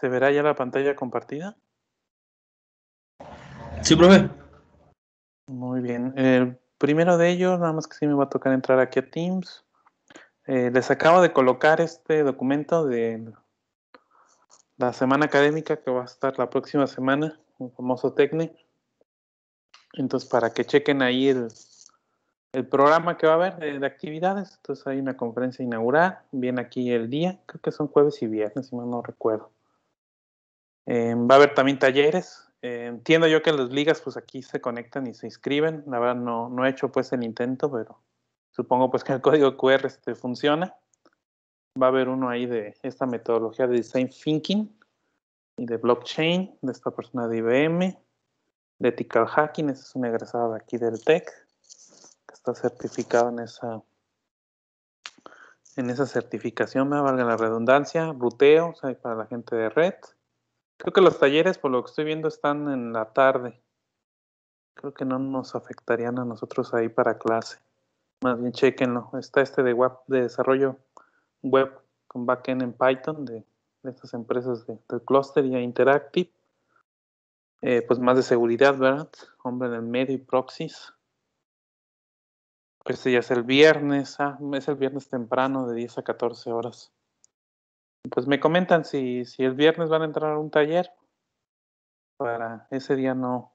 ¿Se verá ya la pantalla compartida? Sí, profe. Muy bien. El primero de ellos, nada más que sí me va a tocar entrar aquí a Teams. Eh, les acabo de colocar este documento de la semana académica que va a estar la próxima semana, un famoso Tecne. Entonces, para que chequen ahí el, el programa que va a haber eh, de, actividades. Entonces, hay una conferencia inaugural. Viene aquí el día, creo que son jueves y viernes, si mal no recuerdo. Em, va a haber también talleres. entiendo yo que las ligas pues aquí se conectan y se inscriben. La verdad no, he hecho pues el intento, pero supongo pues que el código QR este, funciona. Va a haber uno ahí de esta metodología de design thinking y de blockchain, de esta persona de IBM, de ethical hacking, esa es un egresado de aquí del TEC, que está certificado en esa en esa certificación, me valga la redundancia, ruteo, para la gente de red, Creo que los talleres, por lo que estoy viendo, están en la tarde. Creo que no nos afectarían a nosotros ahí para clase. Más bien, chequenlo. Está este de, web, de desarrollo web con backend en Python de, estas empresas de, de Cluster y Interactive. Eh, pues más de seguridad, ¿verdad? Hombre del medio y proxies. Este ya es el viernes, ah, es el viernes temprano de 10 a 14 horas pues me comentan si, el viernes van a entrar a un taller para ese día no,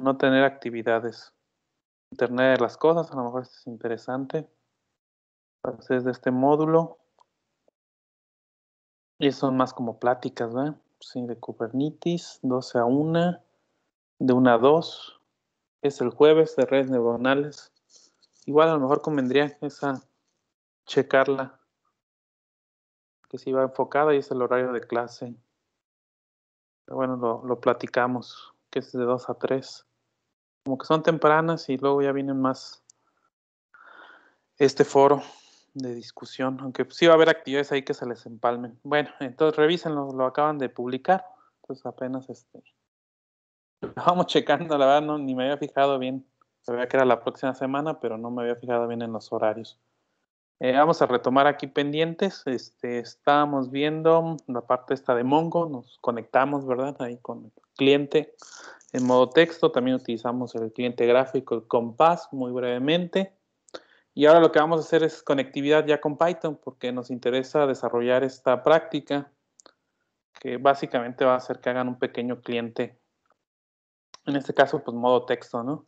no tener actividades. Internet de las cosas, a lo mejor es interesante. Entonces, de este módulo. Y son más como pláticas, ¿verdad? Sí, de Kubernetes, 12 a 1, de 1 a 2. Es el jueves de redes neuronales. Igual a lo mejor convendría esa checarla que sí va enfocada y es el horario de clase. bueno, lo, platicamos, que es de 2 a 3. Como que son tempranas y luego ya vienen más este foro de discusión, aunque sí va a haber actividades ahí que se les empalmen. Bueno, entonces revísenlo, lo acaban de publicar, entonces apenas este lo vamos checando, la verdad no, ni me había fijado bien. Sabía que era la próxima semana, pero no me había fijado bien en los horarios. Eh, vamos a retomar aquí pendientes. Este, estábamos viendo la parte esta de Mongo, nos conectamos, ¿verdad? Ahí con el cliente en modo texto. También utilizamos el cliente gráfico, el compás, muy brevemente. Y ahora lo que vamos a hacer es conectividad ya con Python, porque nos interesa desarrollar esta práctica, que básicamente va a hacer que hagan un pequeño cliente. En este caso, pues modo texto, ¿no?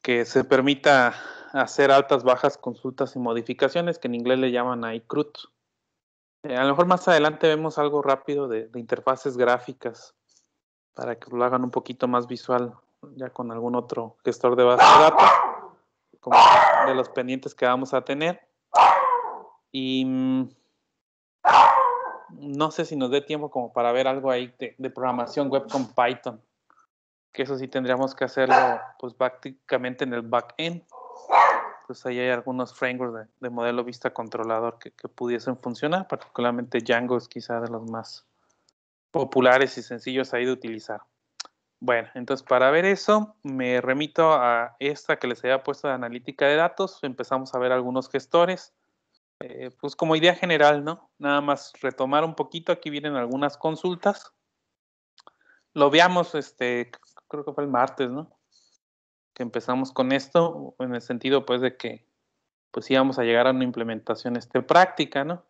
Que se permita hacer altas, bajas, consultas y modificaciones, que en inglés le llaman iCrut. Eh, a lo mejor más adelante vemos algo rápido de, interfaces gráficas para que lo hagan un poquito más visual ya con algún otro gestor de base de datos, como de los pendientes que vamos a tener. Y mm, no sé si nos dé tiempo como para ver algo ahí de, programación web con Python que eso sí tendríamos que hacerlo pues prácticamente en el back end pues ahí hay algunos frameworks de, modelo vista controlador que, pudiesen funcionar, particularmente Django es quizá de los más populares y sencillos ahí de utilizar. Bueno, entonces para ver eso me remito a esta que les había puesto de analítica de datos, empezamos a ver algunos gestores, eh, pues como idea general, ¿no? Nada más retomar un poquito, aquí vienen algunas consultas. Lo veamos, este, creo que fue el martes, ¿no? que empezamos con esto, en el sentido pues de que pues íbamos a llegar a una implementación este, práctica, ¿no?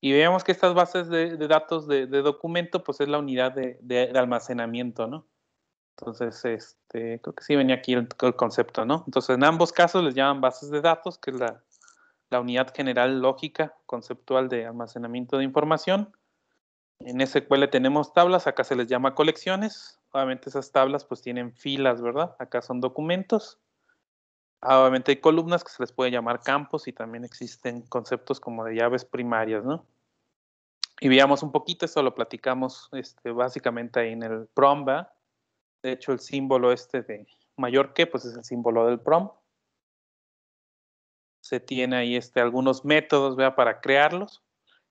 Y veíamos que estas bases de, datos de, documento, pues es la unidad de, almacenamiento, ¿no? Entonces, este, creo que sí venía aquí el, concepto, ¿no? Entonces, en ambos casos les llaman bases de datos, que es la, la unidad general lógica conceptual de almacenamiento de información, en SQL tenemos tablas, acá se les llama colecciones. Obviamente esas tablas pues tienen filas, ¿verdad? Acá son documentos. Ah, obviamente hay columnas que se les puede llamar campos y también existen conceptos como de llaves primarias, ¿no? Y veamos un poquito, esto lo platicamos este, básicamente ahí en el prom, ¿verdad? De hecho, el símbolo este de mayor que, pues es el símbolo del prom. Se tiene ahí este, algunos métodos, vea, Para crearlos.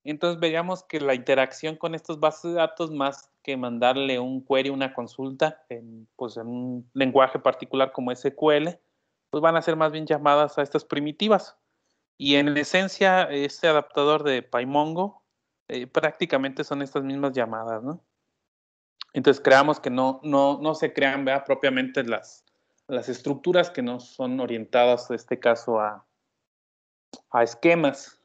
Entonces veíamos que la interacción con estos bases de datos, más que mandarle un query, una consulta, en, pues en un lenguaje particular como SQL, pues van a ser más bien llamadas a estas primitivas. Y en esencia, este adaptador de PyMongo eh, prácticamente son estas mismas llamadas, ¿no? Entonces creamos que no, se crean vea, propiamente las, estructuras que no son orientadas, en este caso, a, a esquemas,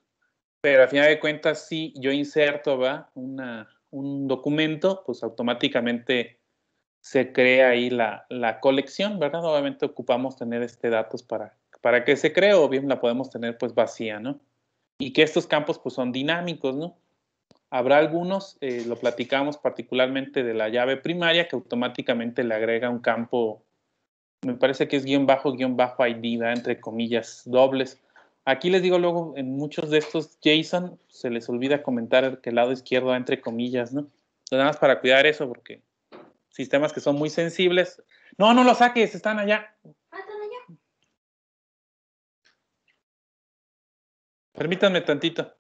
pero a final de cuentas, si yo inserto ¿va? un documento, pues automáticamente se crea ahí la, la, colección, ¿verdad? Obviamente ocupamos tener este datos para, para que se cree o bien la podemos tener pues vacía, ¿no? Y que estos campos pues son dinámicos, ¿no? Habrá algunos, eh, lo platicamos particularmente de la llave primaria, que automáticamente le agrega un campo, me parece que es guión bajo, guión bajo ID, ¿verdad? entre comillas dobles, Aquí les digo luego, en muchos de estos JSON se les olvida comentar que el lado izquierdo entre comillas, ¿no? Nada más para cuidar eso, porque sistemas que son muy sensibles. No, no lo saques, están allá. Ah, están allá. Permítanme tantito.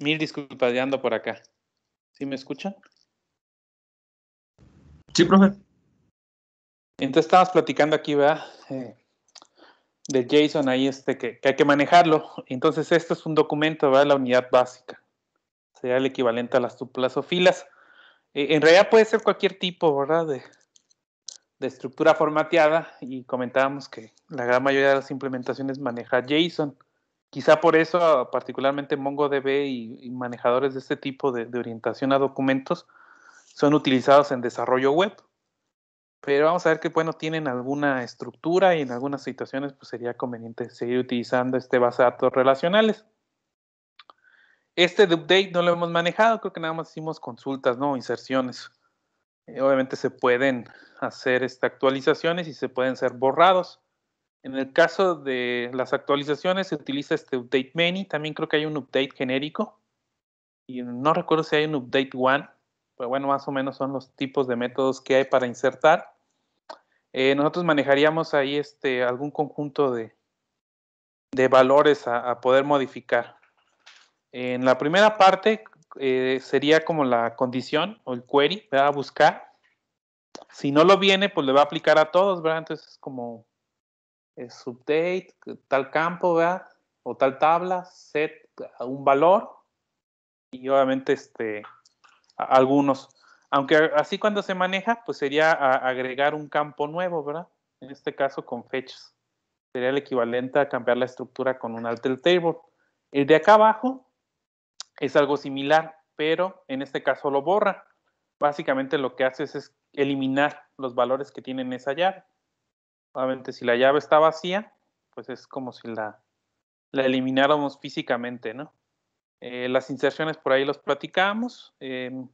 Mil disculpas, ya ando por acá. ¿Sí me escuchan? Sí, profe. Entonces estábamos platicando aquí, ¿verdad? Eh, de JSON ahí, este, que, hay que manejarlo. Entonces, esto es un documento, ¿verdad? La unidad básica. Sería el equivalente a las tuplas o filas. Eh, en realidad puede ser cualquier tipo, ¿verdad? De, de estructura formateada. Y comentábamos que la gran mayoría de las implementaciones maneja JSON. Quizá por eso, ah, particularmente MongoDB y, manejadores de este tipo de, orientación a documentos son utilizados en desarrollo web. Pero vamos a ver que, bueno, tienen alguna estructura y en algunas situaciones pues, sería conveniente seguir utilizando este base de datos relacionales. Este de update no lo hemos manejado, creo que nada más hicimos consultas, ¿no? Inserciones. Eh, obviamente se pueden hacer este, actualizaciones y se pueden ser borrados. En el caso de las actualizaciones se utiliza este update many, también creo que hay un update genérico y no recuerdo si hay un update one, pero bueno, más o menos son los tipos de métodos que hay para insertar. Eh, nosotros manejaríamos ahí este, algún conjunto de, valores a, poder modificar. En la primera parte eh, sería como la condición o el query, va a buscar. Si no lo viene, pues le va a aplicar a todos, ¿verdad? Entonces es como es update, tal campo, ¿verdad? O tal tabla, set un valor y obviamente este, algunos. Aunque así cuando se maneja, pues sería agregar un campo nuevo, ¿verdad? En este caso con fechas. Sería el equivalente a cambiar la estructura con un alter table. El de acá abajo es algo similar, pero en este caso lo borra. Básicamente lo que hace es eliminar los valores que tienen esa llave. Obviamente, si la llave está vacía, pues es como si la, la elimináramos físicamente, ¿no? Eh, las inserciones por ahí los platicamos. Em,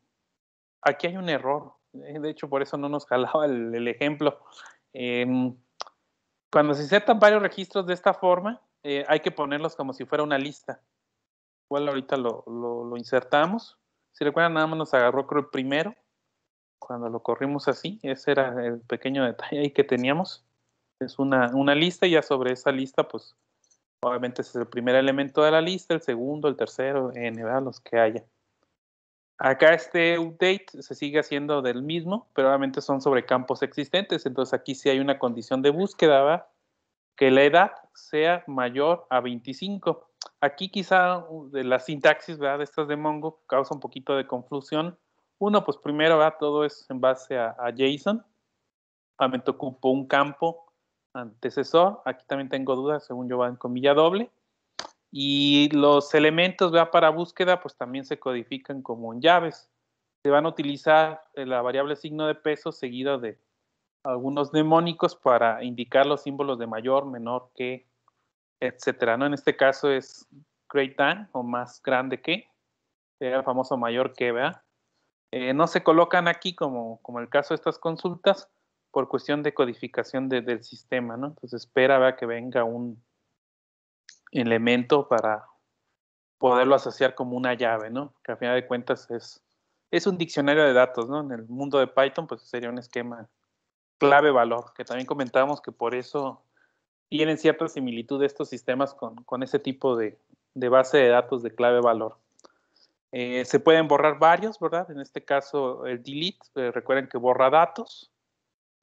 aquí hay un error. Eh, de hecho, por eso no nos jalaba el, ejemplo. Em, cuando se insertan varios registros de esta forma, eh, hay que ponerlos como si fuera una lista. Igual ahorita lo, insertamos. Si recuerdan, nada más nos agarró creo el primero. Cuando lo corrimos así, ese era el pequeño detalle ahí que teníamos es una, una lista y ya sobre esa lista, pues obviamente ese es el primer elemento de la lista, el segundo, el tercero, en ¿verdad? los que haya. Acá este update se sigue haciendo del mismo, pero obviamente son sobre campos existentes, entonces aquí sí hay una condición de búsqueda, ¿verdad? que la edad sea mayor a 25. Aquí quizá uh, de la sintaxis ¿verdad? de estas de Mongo causa un poquito de confusión. Uno, pues primero ¿verdad? todo es en base a, a JSON. Obviamente ocupo un campo antecesor. Aquí también tengo dudas, según yo en comilla doble. Y los elementos vea, para búsqueda, pues también se codifican como en llaves. Se van a utilizar eh, la variable signo de peso seguido de algunos mnemónicos para indicar los símbolos de mayor, menor, que, etcétera. ¿no? En este caso es great than o más grande que, el famoso mayor que, vea. Eh, no se colocan aquí como, como el caso de estas consultas, por cuestión de codificación del sistema, ¿no? Entonces espera que venga un elemento para poderlo asociar como una llave, ¿no? Que a final de cuentas es, es un diccionario de datos, ¿no? En el mundo de Python, pues sería un esquema clave-valor, que también comentábamos que por eso tienen cierta similitud estos sistemas con, ese tipo de, base de datos de clave-valor. Eh, se pueden borrar varios, ¿verdad? En este caso, el delete, eh, recuerden que borra datos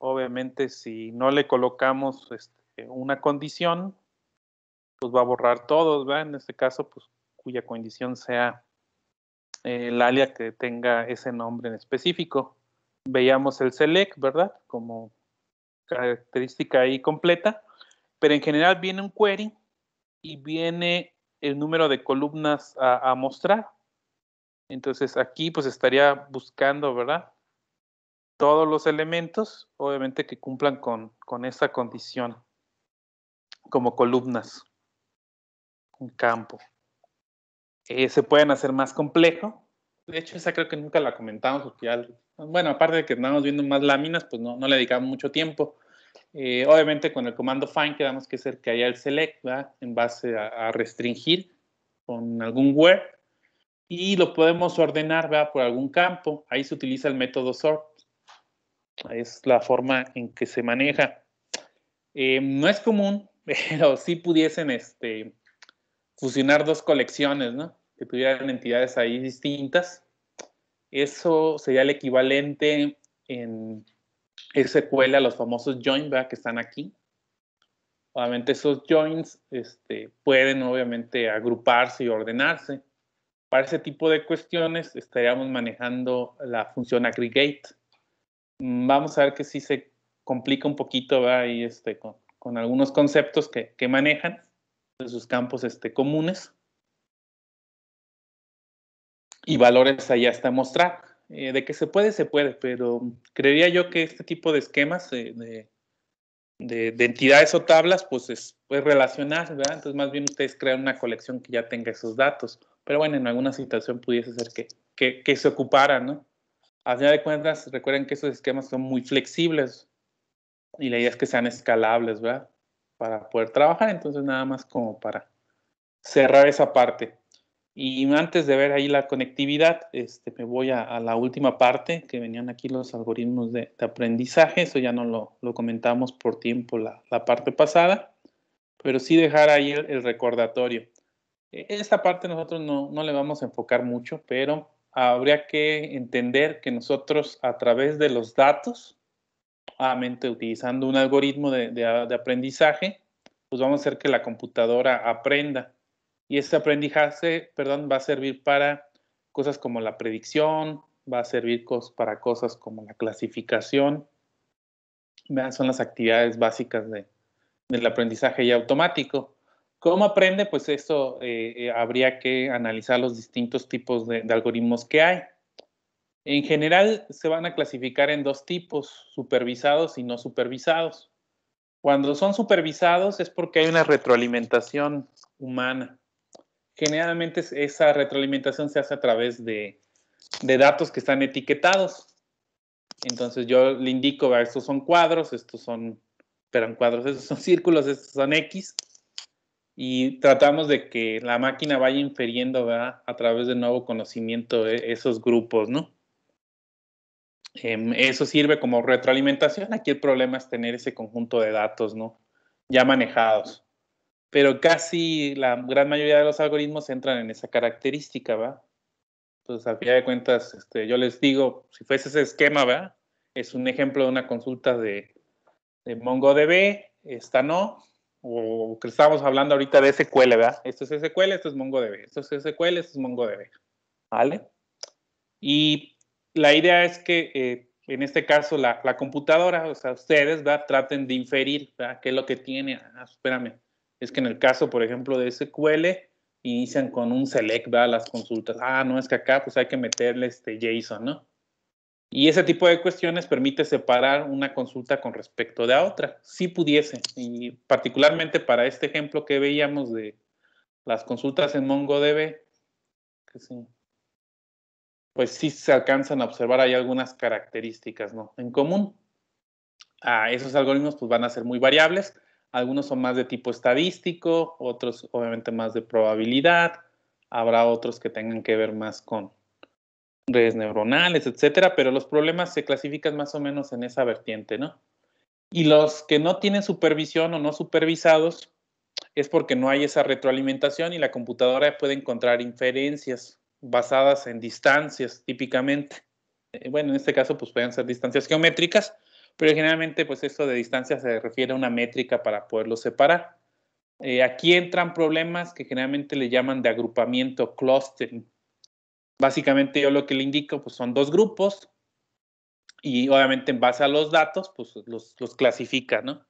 obviamente si no le colocamos este, una condición, pues va a borrar todos, ¿verdad? En este caso, pues cuya condición sea el alia que tenga ese nombre en específico. Veíamos el select, ¿verdad? Como característica ahí completa, pero en general viene un query y viene el número de columnas a mostrar. Entonces aquí pues estaría buscando, ¿verdad? todos los elementos, obviamente que cumplan con, con esa condición, como columnas, un campo. Eh, se pueden hacer más complejo. De hecho, esa creo que nunca la comentamos, bueno, aparte de que andamos viendo más láminas, pues no, le dedicamos mucho tiempo. Eh, obviamente con el comando find quedamos que es que haya el select, ¿verdad? En base a, restringir con algún where. Y lo podemos ordenar, ¿verdad? Por algún campo. Ahí se utiliza el método sort es la forma en que se maneja. Eh, no es común, pero si pudiesen este, fusionar dos colecciones, Que tuvieran entidades ahí distintas. Eso sería el equivalente en SQL a los famosos join, Que están aquí. Obviamente esos joins este, pueden obviamente agruparse y ordenarse. Para ese tipo de cuestiones estaríamos manejando la función aggregate Mm, vamos a ver que sí se complica un poquito, este, con, algunos conceptos que, que, manejan de sus campos este, comunes. Y valores allá hasta mostrar. Eh, de que se puede, se puede, pero creería yo que este tipo de esquemas eh, de, de, de, entidades o tablas, pues es pues relacionar, Entonces, más bien ustedes crean una colección que ya tenga esos datos. Pero bueno, en alguna situación pudiese ser que, que, que se ocupara, ¿no? Al final de cuentas, recuerden que esos esquemas son muy flexibles y la idea es que sean escalables, ¿verdad? Para poder trabajar, entonces nada más como para cerrar esa parte. Y antes de ver ahí la conectividad, este, me voy a, la última parte, que venían aquí los algoritmos de, aprendizaje, eso ya no lo, comentamos por tiempo la, parte pasada, pero sí dejar ahí el, el recordatorio. E, esta parte nosotros no, no, le vamos a enfocar mucho, pero habría que entender que nosotros a través de los datos, mente utilizando un algoritmo ah, de, aprendizaje, pues vamos a hacer que la computadora aprenda. Y ese aprendizaje, perdón, va a servir para cosas como la predicción, va a servir para cosas como la clasificación. Son las actividades básicas del aprendizaje ya automático. ¿Cómo aprende? Pues eso eh, eh, habría que analizar los distintos tipos de, algoritmos que hay. En general se van a clasificar en dos tipos, supervisados y no supervisados. Cuando son supervisados es porque hay una retroalimentación humana. Generalmente esa retroalimentación se hace a través de, datos que están etiquetados. Entonces yo le indico, estos son cuadros, estos son, pero cuadros, estos son círculos, estos son X y tratamos de que la máquina vaya inferiendo ¿verdad? a través de nuevo conocimiento de esos grupos, ¿no? Em, eso sirve como retroalimentación. Aquí el problema es tener ese conjunto de datos, ¿no? Ya manejados. Pero casi la gran mayoría de los algoritmos entran en esa característica, va Entonces, al final de cuentas, este, yo les digo, si fuese ese esquema, va Es un ejemplo de una consulta de, de MongoDB, esta no, o que estábamos hablando ahorita de SQL, ¿verdad? Esto es SQL, esto es MongoDB, esto es SQL, esto es MongoDB, ¿vale? Y la idea es que eh, en este caso la, la, computadora, o sea, ustedes, ¿verdad? Traten de inferir, ¿verdad? ¿Qué es lo que tiene? Ah, espérame, es que en el caso, por ejemplo, de SQL, inician con un select, ¿verdad? Las consultas. Ah, no, es que acá pues hay que meterle este JSON, ¿no? Y ese tipo de cuestiones permite separar una consulta con respecto de a otra, si pudiese. Y particularmente para este ejemplo que veíamos de las consultas en MongoDB, pues sí se alcanzan a observar hay algunas características ¿no? en común. esos algoritmos pues, van a ser muy variables. Algunos son más de tipo estadístico, otros obviamente más de probabilidad. Habrá otros que tengan que ver más con redes neuronales, etcétera, pero los problemas se clasifican más o menos en esa vertiente, ¿no? Y los que no tienen supervisión o no supervisados es porque no hay esa retroalimentación y la computadora puede encontrar inferencias basadas en distancias típicamente. Eh, bueno, en este caso pues pueden ser distancias geométricas, pero generalmente pues esto de distancia se refiere a una métrica para poderlo separar. Eh, aquí entran problemas que generalmente le llaman de agrupamiento, clustering, Básicamente yo lo que le indico pues son dos grupos y obviamente en base a los datos pues los, clasifica, ¿no?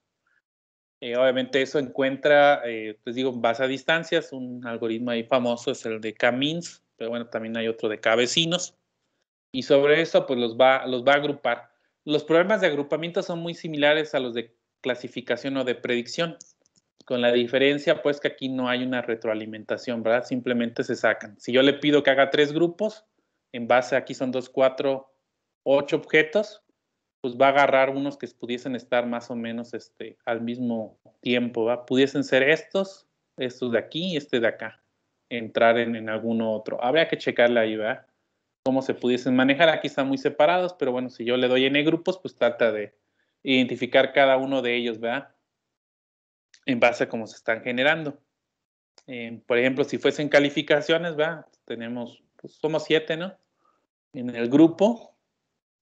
Eh, obviamente eso encuentra, eh, pues digo, en base a distancias, un algoritmo ahí famoso es el de K-means, pero bueno, también hay otro de K-vecinos y sobre eso pues los va, los va a agrupar. Los problemas de agrupamiento son muy similares a los de clasificación o de predicción con la diferencia pues que aquí no hay una retroalimentación, ¿verdad? Simplemente se sacan. Si yo le pido que haga tres grupos, en base aquí son dos, cuatro, ocho objetos, pues va a agarrar unos que pudiesen estar más o menos este, al mismo tiempo, ¿verdad? Pudiesen ser estos, estos de aquí y este de acá, entrar en, en alguno otro. Habría que checarle ahí, ¿verdad? Cómo se pudiesen manejar. Aquí están muy separados, pero bueno, si yo le doy en grupos, pues trata de identificar cada uno de ellos, ¿verdad? en base a cómo se están generando. Eh, por ejemplo, si fuesen calificaciones, ¿verdad? tenemos, pues somos siete, ¿no? En el grupo,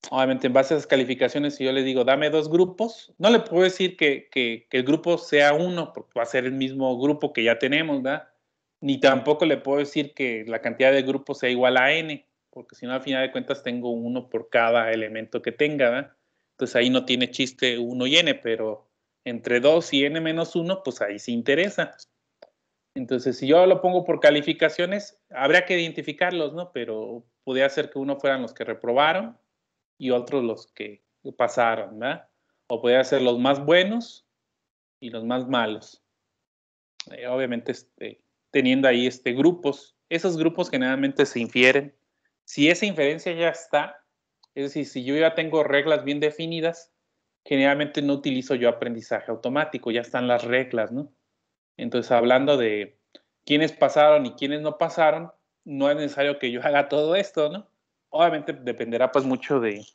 obviamente en base a esas calificaciones, si yo le digo, dame dos grupos, no le puedo decir que, que el grupo sea uno, porque va a ser el mismo grupo que ya tenemos, ¿verdad? Ni tampoco le puedo decir que la cantidad de grupos sea igual a n, porque si no, al final de cuentas tengo uno por cada elemento que tenga, ¿verdad? Entonces ahí no tiene chiste uno y n, pero entre 2 y n-1, menos pues ahí se interesa. Entonces, si yo lo pongo por calificaciones, habría que identificarlos, ¿no? Pero podría ser que uno fueran los que reprobaron y otros los que pasaron, ¿verdad? O podría ser los más buenos y los más malos. Eh, obviamente, este, teniendo ahí este, grupos, esos grupos generalmente se infieren. Si esa inferencia ya está, es decir, si yo ya tengo reglas bien definidas, generalmente no utilizo yo aprendizaje automático, ya están las reglas, ¿no? Entonces, hablando de quiénes pasaron y quiénes no pasaron, no es necesario que yo haga todo esto, ¿no? Obviamente dependerá pues mucho de,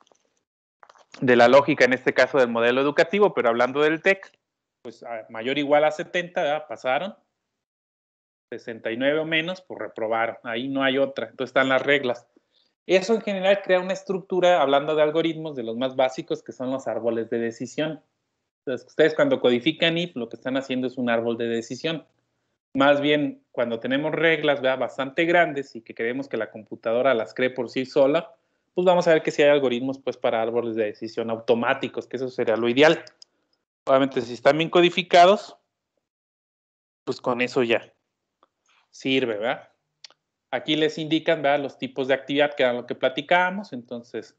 de la lógica, en este caso del modelo educativo, pero hablando del TEC, pues mayor o igual a 70, ¿verdad? pasaron, 69 o menos, pues reprobaron, ahí no hay otra, entonces están las reglas. Eso en general crea una estructura, hablando de algoritmos, de los más básicos, que son los árboles de decisión. Entonces, ustedes cuando codifican if, lo que están haciendo es un árbol de decisión. Más bien, cuando tenemos reglas ¿verdad? bastante grandes y que creemos que la computadora las cree por sí sola, pues vamos a ver que si hay algoritmos pues, para árboles de decisión automáticos, que eso sería lo ideal. Obviamente, si están bien codificados, pues con eso ya sirve, ¿verdad? aquí les indican los tipos de actividad que eran lo que platicábamos. Entonces,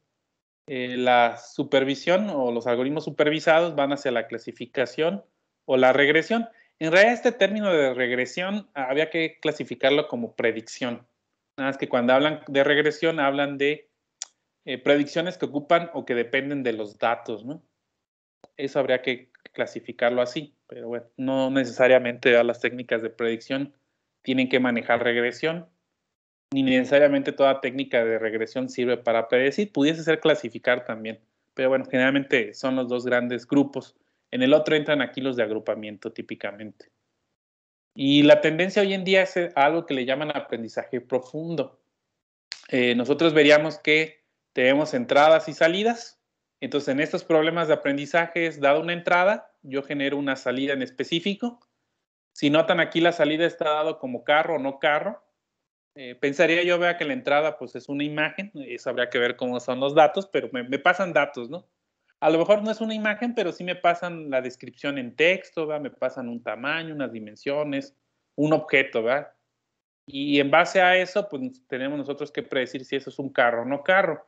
eh, la supervisión o los algoritmos supervisados van hacia la clasificación o la regresión. En realidad, este término de regresión había que clasificarlo como predicción. Nada más que cuando hablan de regresión, hablan de eh, predicciones que ocupan o que dependen de los datos, ¿no? Eso habría que clasificarlo así, pero bueno, no necesariamente las técnicas de predicción tienen que manejar regresión, ni necesariamente toda técnica de regresión sirve para predecir, pudiese ser clasificar también, pero bueno, generalmente son los dos grandes grupos. En el otro entran aquí los de agrupamiento típicamente. Y la tendencia hoy en día es eh, algo que le llaman aprendizaje profundo. Eh, nosotros veríamos que tenemos entradas y salidas. Entonces, en estos problemas de aprendizaje es dada una entrada, yo genero una salida en específico. Si notan aquí, la salida está dado como carro o no carro. Eh, pensaría yo, vea que la entrada pues es una imagen, eso habría que ver cómo son los datos, pero me, pasan datos, ¿no? A lo mejor no es una imagen, pero sí me pasan la descripción en texto, ¿verdad? me pasan un tamaño, unas dimensiones, un objeto, ¿verdad? Y en base a eso, pues tenemos nosotros que predecir si eso es un carro o no carro.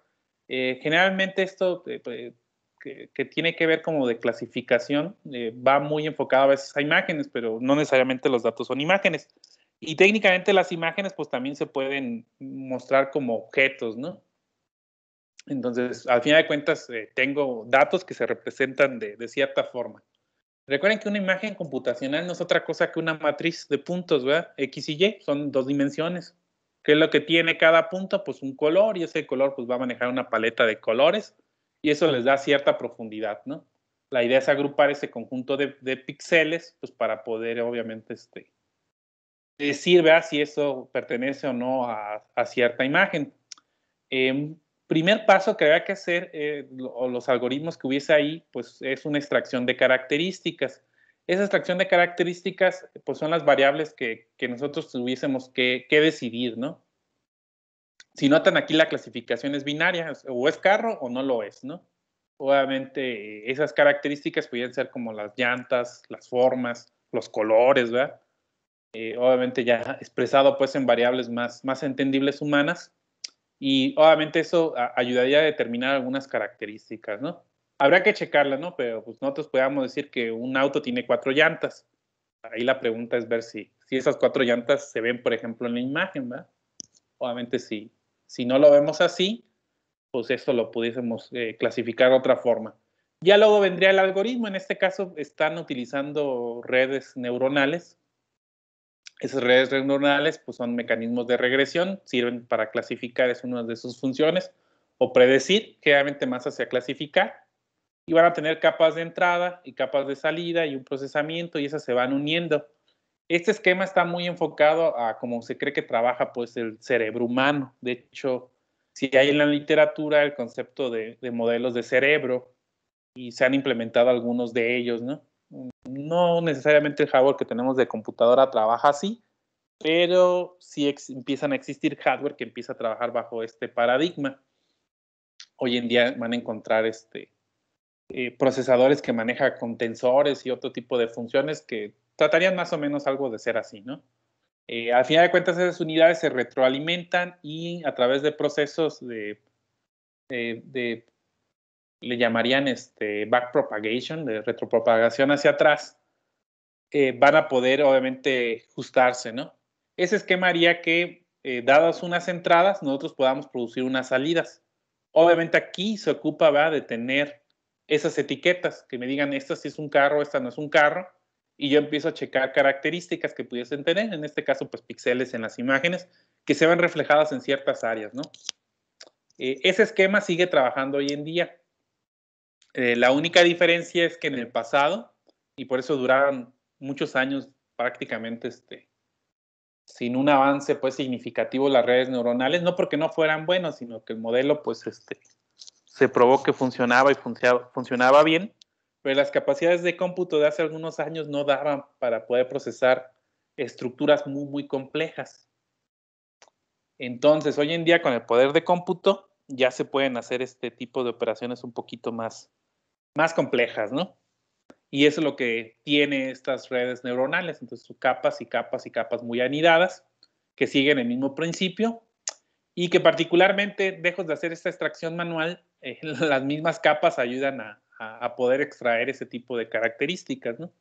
Eh, generalmente esto eh, que, tiene que ver como de clasificación va muy enfocado a veces a imágenes, pero no necesariamente los datos son imágenes. Y técnicamente las imágenes pues también se pueden mostrar como objetos, ¿no? Entonces, al final de cuentas, eh, tengo datos que se representan de, cierta forma. Recuerden que una imagen computacional no es otra cosa que una matriz de puntos, ¿verdad? X y Y son dos dimensiones. ¿Qué es lo que tiene cada punto? Pues un color y ese color pues va a manejar una paleta de colores y eso les da cierta profundidad, ¿no? La idea es agrupar ese conjunto de, de píxeles pues para poder obviamente este, decir eh, ¿verdad? si eso pertenece o no a, cierta imagen. Em, primer paso que había que hacer, eh, o los algoritmos que hubiese ahí, pues es una extracción de características. Esa extracción de características, pues son las variables que, nosotros tuviésemos que, que, decidir, ¿no? Si notan aquí la clasificación es binaria, o es carro o no lo es, ¿no? Obviamente esas características podrían ser como las llantas, las formas, los colores, ¿verdad? Eh, obviamente ya expresado pues en variables más, más entendibles humanas y obviamente eso ayudaría a determinar algunas características, ¿no? Habrá que checarla, ¿no? Pero pues nosotros podríamos decir que un auto tiene cuatro llantas. Ahí la pregunta es ver si, si esas cuatro llantas se ven, por ejemplo, en la imagen, Obviamente si, si no lo vemos así, pues eso lo pudiésemos eh, clasificar de otra forma. Ya luego vendría el algoritmo, en este caso están utilizando redes neuronales esas redes neuronales pues, son mecanismos de regresión, sirven para clasificar, es una de sus funciones, o predecir, generalmente más hacia clasificar, y van a tener capas de entrada y capas de salida y un procesamiento, y esas se van uniendo. Este esquema está muy enfocado a cómo se cree que trabaja pues, el cerebro humano. De hecho, si hay en la literatura el concepto de modelos de cerebro, y se han implementado algunos de ellos, ¿no? No necesariamente el hardware que tenemos de computadora trabaja así, pero si empiezan a existir hardware que empieza a trabajar bajo este paradigma. Hoy en día van a encontrar este, eh, procesadores que manejan con tensores y otro tipo de funciones que tratarían más o menos algo de ser así, ¿no? Eh, al final de cuentas, esas unidades se retroalimentan y a través de procesos de le llamarían este backpropagation, de retropropagación hacia atrás, eh, van a poder obviamente ajustarse, ¿no? Ese esquema haría que, eh, dadas unas entradas, nosotros podamos producir unas salidas. Obviamente aquí se ocupa va de tener esas etiquetas que me digan, esta sí es un carro, esta no es un carro, y yo empiezo a checar características que pudiesen tener, en este caso, pues píxeles en las imágenes, que se ven reflejadas en ciertas áreas, ¿no? Eh, ese esquema sigue trabajando hoy en día eh, la única diferencia es que en el pasado, y por eso duraron muchos años prácticamente este, sin un avance pues significativo las redes neuronales, no porque no fueran buenos, sino que el modelo pues este, se probó que funcionaba y funcionaba, funcionaba bien, pero las capacidades de cómputo de hace algunos años no daban para poder procesar estructuras muy, muy complejas. Entonces, hoy en día con el poder de cómputo ya se pueden hacer este tipo de operaciones un poquito más, más complejas, ¿no? Y eso es lo que tiene estas redes neuronales, entonces son capas y capas y capas muy anidadas que siguen el mismo principio y que particularmente dejos de hacer esta extracción manual, eh, las mismas capas ayudan a, poder extraer ese tipo de características, ¿no?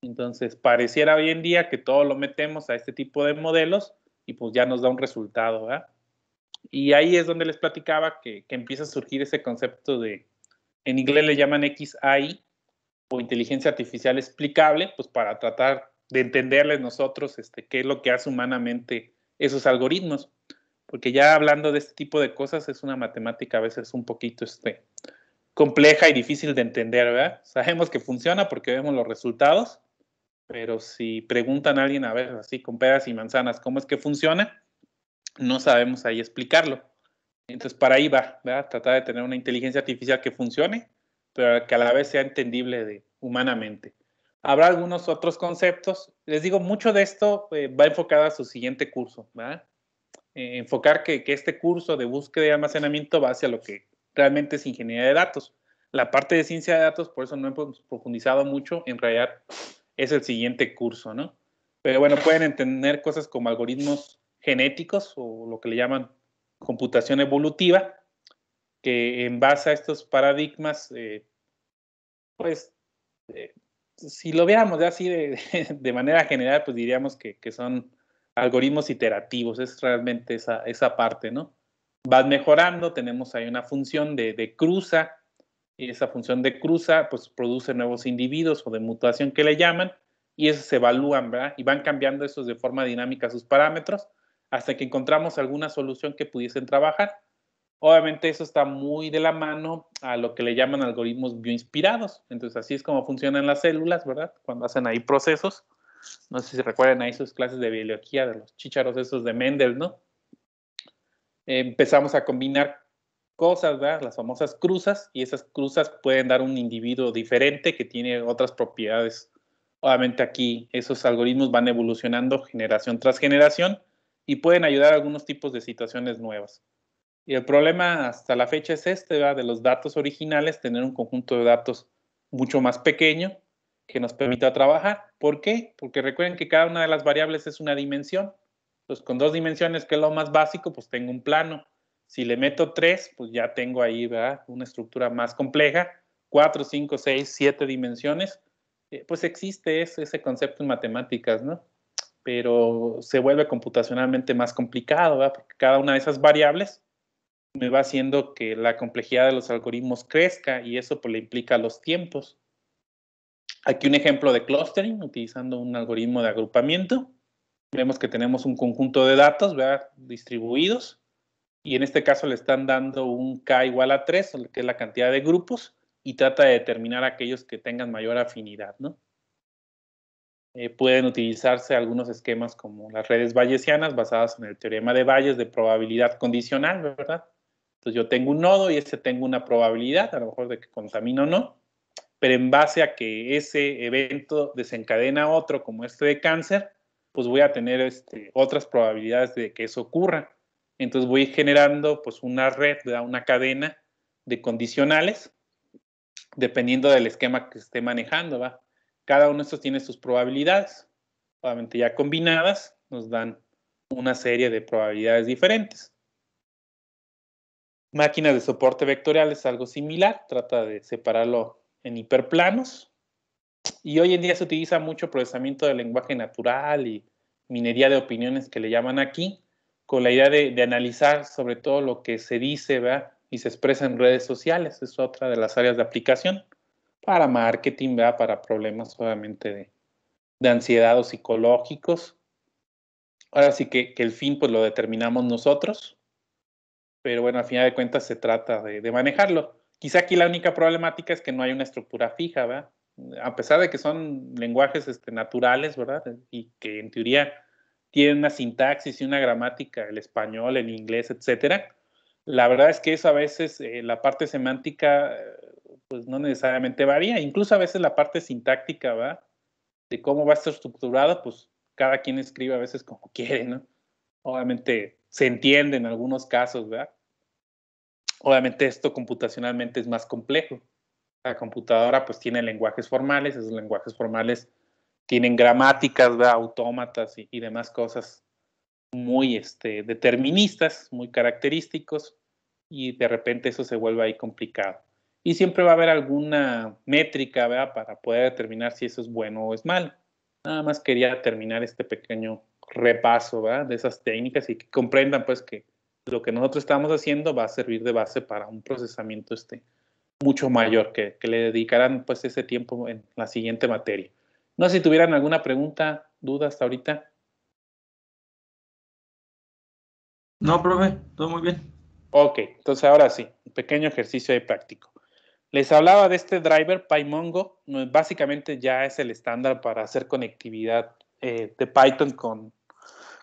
Entonces, pareciera hoy en día que todo lo metemos a este tipo de modelos y pues ya nos da un resultado, ¿verdad? Y ahí es donde les platicaba que empieza a surgir ese concepto de, en inglés le llaman XAI o inteligencia artificial explicable, pues para tratar de entenderles nosotros este, qué es lo que hace humanamente esos algoritmos. Porque ya hablando de este tipo de cosas es una matemática a veces un poquito este, compleja y difícil de entender, ¿verdad? Sabemos que funciona porque vemos los resultados, pero si preguntan a alguien, a ver, así con peras y manzanas, ¿cómo es que funciona? No sabemos ahí explicarlo. Entonces, para ahí va, ¿verdad? Tratar de tener una inteligencia artificial que funcione, pero que a la vez sea entendible humanamente. Habrá algunos otros conceptos. Les digo, mucho de esto eh, va enfocado a su siguiente curso, ¿verdad? Eh, enfocar que, que, este curso de búsqueda y almacenamiento va hacia lo que realmente es ingeniería de datos. La parte de ciencia de datos, por eso no hemos profundizado mucho, en realidad es el siguiente curso, ¿no? Pero bueno, pueden entender cosas como algoritmos genéticos o lo que le llaman computación evolutiva, que en base a estos paradigmas, eh, pues, eh, si lo veamos de así de, manera general, pues diríamos que, son algoritmos iterativos, es realmente esa, parte, ¿no? Van mejorando, tenemos ahí una función de, de cruza, y esa función de cruza, pues, produce nuevos individuos o de mutación que le llaman, y eso se evalúan, ¿verdad? Y van cambiando esos de forma dinámica sus parámetros hasta que encontramos alguna solución que pudiesen trabajar. Obviamente eso está muy de la mano a lo que le llaman algoritmos bioinspirados. Entonces así es como funcionan las células, ¿verdad? Cuando hacen ahí procesos. No sé si recuerdan ahí sus clases de biología de los chícharos esos de Mendel, ¿no? Empezamos a combinar cosas, ¿verdad? Las famosas cruzas y esas cruzas pueden dar un individuo diferente que tiene otras propiedades. Obviamente aquí esos algoritmos van evolucionando generación tras generación y pueden ayudar a algunos tipos de situaciones nuevas. Y el problema hasta la fecha es este, ¿verdad? de los datos originales, tener un conjunto de datos mucho más pequeño que nos permita trabajar. ¿Por qué? Porque recuerden que cada una de las variables es una dimensión. Entonces, con dos dimensiones, que es lo más básico, pues tengo un plano. Si le meto tres, pues ya tengo ahí ¿verdad? una estructura más compleja. Cuatro, cinco, seis, siete dimensiones. Eh, pues existe ese concepto en matemáticas, ¿no? pero se vuelve computacionalmente más complicado, ¿verdad? porque cada una de esas variables me va haciendo que la complejidad de los algoritmos crezca y eso pues, le implica los tiempos. Aquí un ejemplo de clustering, utilizando un algoritmo de agrupamiento. Vemos que tenemos un conjunto de datos ¿verdad? distribuidos y en este caso le están dando un K igual a 3, que es la cantidad de grupos, y trata de determinar aquellos que tengan mayor afinidad. ¿no? Eh, pueden utilizarse algunos esquemas como las redes bayesianas basadas en el teorema de Bayes de probabilidad condicional, ¿verdad? Entonces yo tengo un nodo y ese tengo una probabilidad, a lo mejor de que contamine o no, pero en base a que ese evento desencadena otro, como este de cáncer, pues voy a tener este, otras probabilidades de que eso ocurra. Entonces voy generando pues una red, una cadena de condicionales, dependiendo del esquema que esté manejando, ¿va? Cada uno de estos tiene sus probabilidades. Obviamente ya combinadas nos dan una serie de probabilidades diferentes. Máquinas de soporte vectorial es algo similar, trata de separarlo en hiperplanos. Y hoy en día se utiliza mucho procesamiento de lenguaje natural y minería de opiniones que le llaman aquí, con la idea de, analizar sobre todo lo que se dice y se expresa en redes sociales, es otra de las áreas de aplicación para marketing, ¿verdad? para problemas solamente de, ansiedad o psicológicos. Ahora sí que, el fin pues lo determinamos nosotros, pero bueno, al final de cuentas se trata de, manejarlo. Quizá aquí la única problemática es que no hay una estructura fija, ¿verdad? A pesar de que son lenguajes este, naturales, ¿verdad? Y que en teoría tienen una sintaxis y una gramática, el español, el inglés, etcétera. La verdad es que eso a veces, eh, la parte semántica, eh, pues no necesariamente varía. Incluso a veces la parte sintáctica, va De cómo va a estar estructurada, pues cada quien escribe a veces como quiere, ¿no? Obviamente se entiende en algunos casos, ¿verdad? Obviamente esto computacionalmente es más complejo. La computadora pues tiene lenguajes formales, esos lenguajes formales tienen gramáticas, ¿verdad? autómatas y, y demás cosas muy este, deterministas, muy característicos, y de repente eso se vuelve ahí complicado y siempre va a haber alguna métrica para poder determinar si eso es bueno o es malo. Nada más quería terminar este pequeño repaso de esas técnicas y que comprendan pues que lo que nosotros estamos haciendo va a servir de base para un procesamiento este mucho mayor, que, le dedicarán pues ese tiempo en la siguiente materia. No sé si tuvieran alguna pregunta, duda hasta ahorita. No, profe, todo muy bien. Ok, entonces ahora sí, un pequeño ejercicio de práctico. Les hablaba de este driver PyMongo, básicamente ya es el estándar para hacer conectividad eh, de Python con,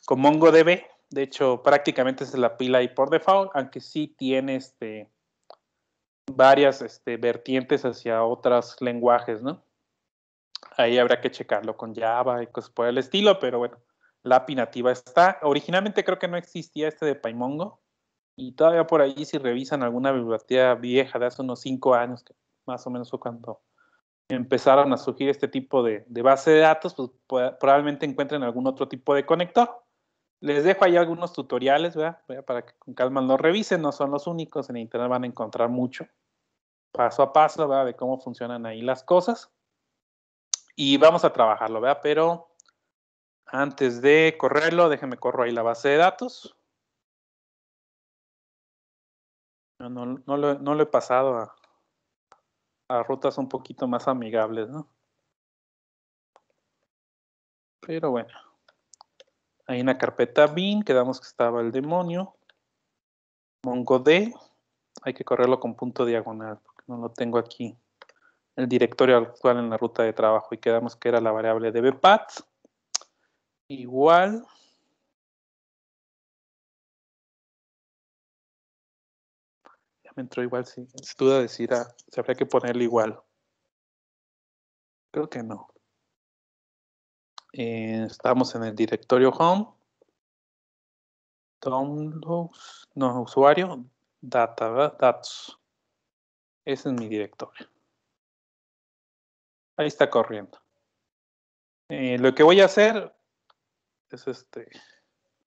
con MongoDB. De hecho, prácticamente es la pila y por default, aunque sí tiene este, varias este, vertientes hacia otros lenguajes, ¿no? Ahí habrá que checarlo con Java y cosas por el estilo, pero bueno, la API nativa está. Originalmente creo que no existía este de PyMongo, y todavía por ahí si revisan alguna biblioteca vieja de hace unos cinco años, que más o menos fue cuando empezaron a surgir este tipo de, base de datos, pues probablemente encuentren algún otro tipo de conector. Les dejo ahí algunos tutoriales, ¿verdad? Para que con calma los revisen, no son los únicos, en internet van a encontrar mucho, paso a paso, ¿verdad? De cómo funcionan ahí las cosas. Y vamos a trabajarlo, ¿verdad? Pero antes de correrlo, déjenme corro ahí la base de datos. No, lo, he pasado a, rutas un poquito más amigables, ¿no? Pero bueno. Hay una carpeta bin, quedamos que estaba el demonio. MongoD, hay que correrlo con punto diagonal, porque no lo tengo aquí. El directorio actual en la ruta de trabajo y quedamos que era la variable de Igual entró igual si duda decir, ah, se habría que ponerle igual. Creo que no. Eh, estamos en el directorio home. Downloads, no, usuario, data, datos. Ese es mi directorio. Ahí está corriendo. Eh, lo que voy a hacer es este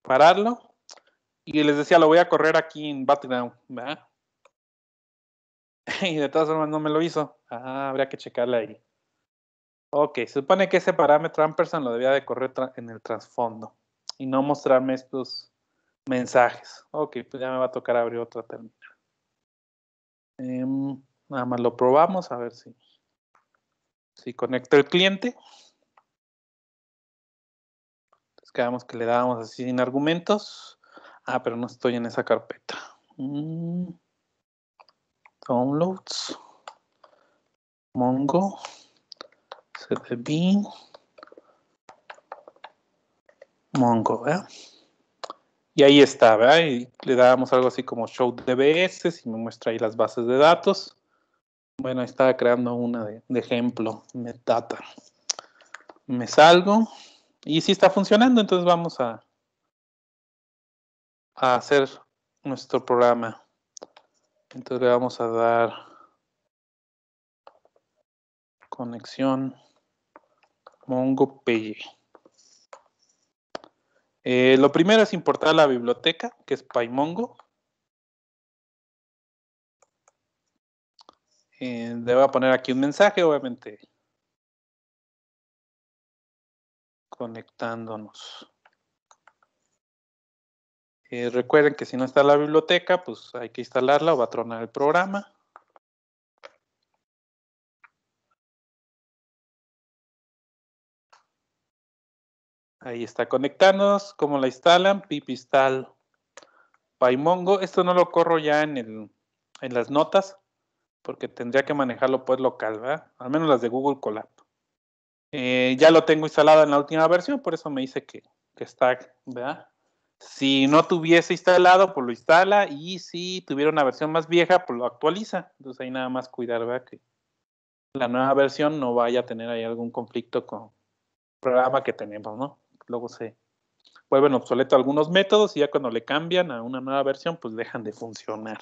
pararlo. Y les decía, lo voy a correr aquí en background, y de todas formas no me lo hizo. Ah, habría que checarle ahí. Ok, se supone que ese parámetro Ampersand lo debía de correr en el trasfondo y no mostrarme estos mensajes. Ok, pues ya me va a tocar abrir otra terminal. Em, nada más lo probamos a ver si, si conecta el cliente. Entonces quedamos que le dábamos así sin argumentos. Ah, pero no estoy en esa carpeta. Mm downloads, mongo, CdB mongo, ¿verdad? ¿eh? Y ahí está, ¿verdad? Y le dábamos algo así como show DBS, y me muestra ahí las bases de datos. Bueno, estaba creando una de, ejemplo, metadata. Me salgo, y si está funcionando, entonces vamos a hacer nuestro programa. Entonces le vamos a dar conexión Mongo eh, lo primero es importar la biblioteca, que es PyMongo. Eh, le voy a poner aquí un mensaje, obviamente. Conectándonos. Eh, recuerden que si no está la biblioteca, pues hay que instalarla o va a tronar el programa. Ahí está conectándonos. ¿Cómo la instalan? Pip install. PyMongo. Esto no lo corro ya en, las notas, porque tendría que manejarlo pues local, ¿verdad? Al menos las de Google Colab. Eh, ya lo tengo instalado en la última versión, por eso me dice que, que está, ¿verdad? Si no tuviese instalado, pues lo instala y si tuviera una versión más vieja, pues lo actualiza. Entonces ahí nada más cuidar, ¿verdad? Que la nueva versión no vaya a tener ahí algún conflicto con el programa que tenemos, ¿no? Luego se vuelven obsoletos algunos métodos y ya cuando le cambian a una nueva versión, pues dejan de funcionar.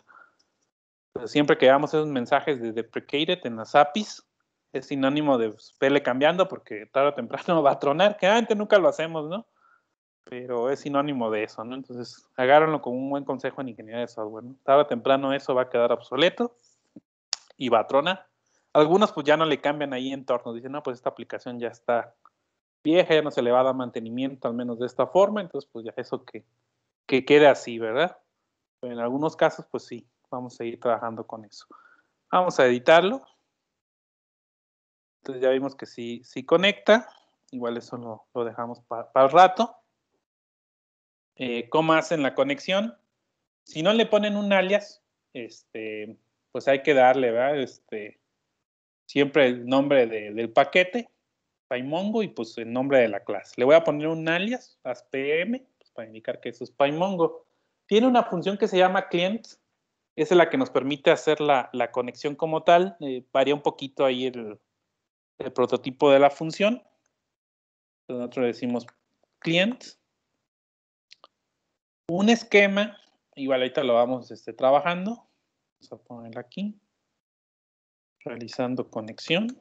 siempre que veamos esos mensajes de deprecated en las APIs, es sinónimo de pues, verle cambiando porque tarde o temprano va a tronar, que antes nunca lo hacemos, ¿no? pero es sinónimo de eso, ¿no? Entonces, agárrenlo como un buen consejo en ingeniería de software, ¿no? Tarde o temprano eso va a quedar obsoleto y va a tronar. Algunos pues ya no le cambian ahí entorno. dicen, no, pues esta aplicación ya está vieja, ya no se le va a dar mantenimiento, al menos de esta forma, entonces pues ya eso que, que quede así, ¿verdad? Pero en algunos casos pues sí, vamos a seguir trabajando con eso. Vamos a editarlo. Entonces ya vimos que sí, sí conecta, igual eso lo, lo dejamos para el rato. Eh, cómo hacen la conexión. Si no le ponen un alias, este, pues hay que darle, Este, siempre el nombre del paquete, PyMongo, y pues el nombre de la clase. Le voy a poner un alias, ASPM, pues para indicar que eso es PyMongo. Tiene una función que se llama client, esa es la que nos permite hacer la, conexión como tal. Eh, varía un poquito ahí el, prototipo de la función. Entonces nosotros decimos client un esquema, igual ahorita lo vamos este, trabajando, vamos a ponerlo aquí, realizando conexión.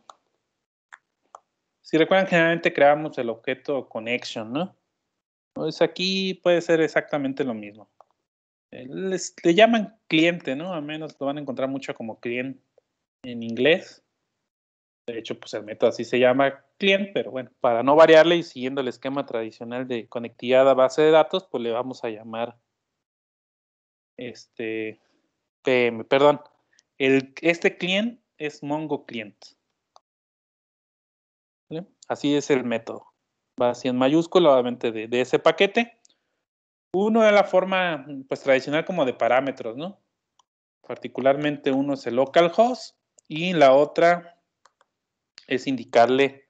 Si recuerdan, generalmente creamos el objeto connection, ¿no? Pues aquí puede ser exactamente lo mismo. Eh, le llaman cliente, ¿no? A menos lo van a encontrar mucho como cliente en inglés. De hecho, pues el método así se llama client, pero bueno, para no variarle y siguiendo el esquema tradicional de conectividad a base de datos, pues le vamos a llamar este PM, perdón. El, este client es Mongo client. Así es el método. Va así en mayúscula, obviamente, de, de ese paquete. Uno es la forma pues tradicional como de parámetros, ¿no? Particularmente uno es el localhost y la otra es indicarle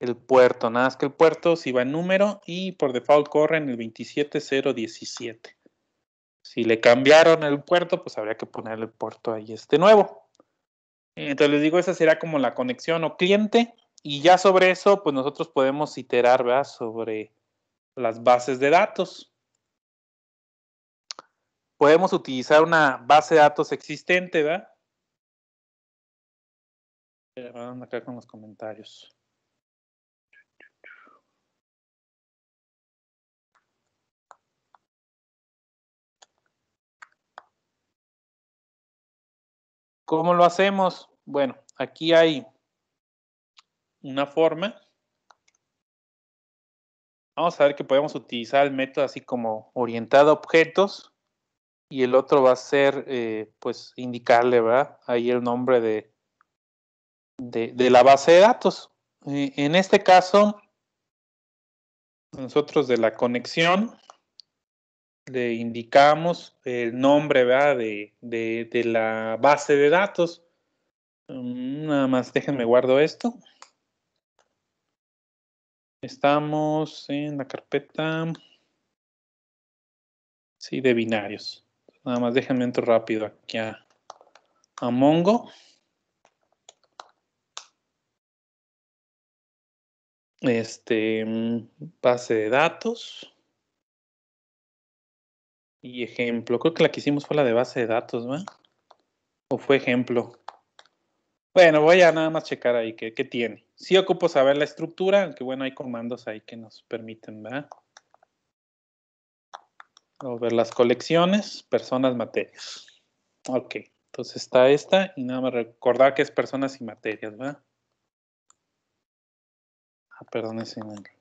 el puerto. Nada más que el puerto si va en número y por default corre en el 27017. Si le cambiaron el puerto, pues habría que ponerle el puerto ahí este nuevo. Entonces les digo, esa será como la conexión o cliente. Y ya sobre eso, pues nosotros podemos iterar ¿verdad? sobre las bases de datos. Podemos utilizar una base de datos existente, ¿verdad? acá con los comentarios. ¿Cómo lo hacemos? Bueno, aquí hay una forma. Vamos a ver que podemos utilizar el método así como orientado a objetos y el otro va a ser, eh, pues, indicarle, ¿verdad? Ahí el nombre de, de, la base de datos. Eh, en este caso, nosotros de la conexión le indicamos el nombre De, de, la base de datos. Mm, nada más déjenme guardo esto. Estamos en la carpeta sí, de binarios. Nada más déjenme entro rápido aquí a Mongo. este, mm, base de datos y ejemplo. Creo que la que hicimos fue la de base de datos, ¿va ¿O fue ejemplo? Bueno, voy a nada más checar ahí qué, tiene. Sí ocupo saber la estructura, aunque bueno, hay comandos ahí que nos permiten, ¿verdad? O ver las colecciones, personas, materias. Ok, entonces está esta y nada más recordar que es personas y materias, ¿verdad? perdón, es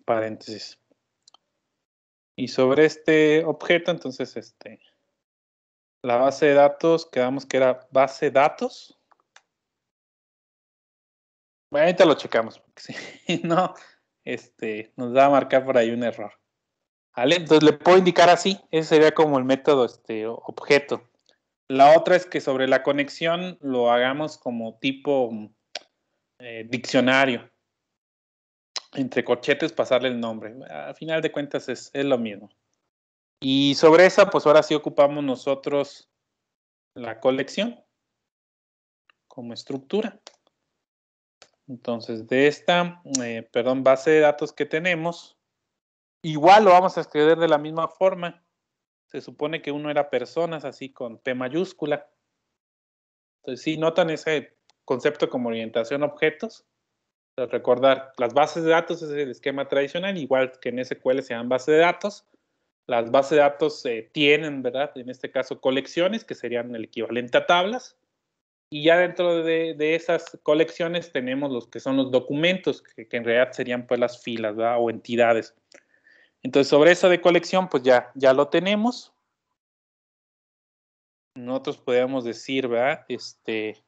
paréntesis. Y sobre este objeto, entonces, este, la base de datos, quedamos que era base de datos. Bueno, ahorita lo checamos, porque si no, este, nos va a marcar por ahí un error. ¿Vale? Entonces le puedo indicar así, ese sería como el método este, objeto. La otra es que sobre la conexión lo hagamos como tipo eh, diccionario entre corchetes pasarle el nombre. A final de cuentas es, es lo mismo. Y sobre esa, pues ahora sí ocupamos nosotros la colección como estructura. Entonces, de esta, eh, perdón, base de datos que tenemos, igual lo vamos a escribir de la misma forma. Se supone que uno era personas, así con P mayúscula. Entonces, si notan ese concepto como orientación objetos, recordar, las bases de datos es el esquema tradicional, igual que en SQL se dan bases de datos. Las bases de datos tienen, ¿verdad? En este caso, colecciones, que serían el equivalente a tablas. Y ya dentro de, de esas colecciones tenemos los que son los documentos, que, en realidad serían pues las filas, ¿verdad? O entidades. Entonces, sobre eso de colección, pues ya, ya lo tenemos. Nosotros podemos decir, ¿verdad? Este,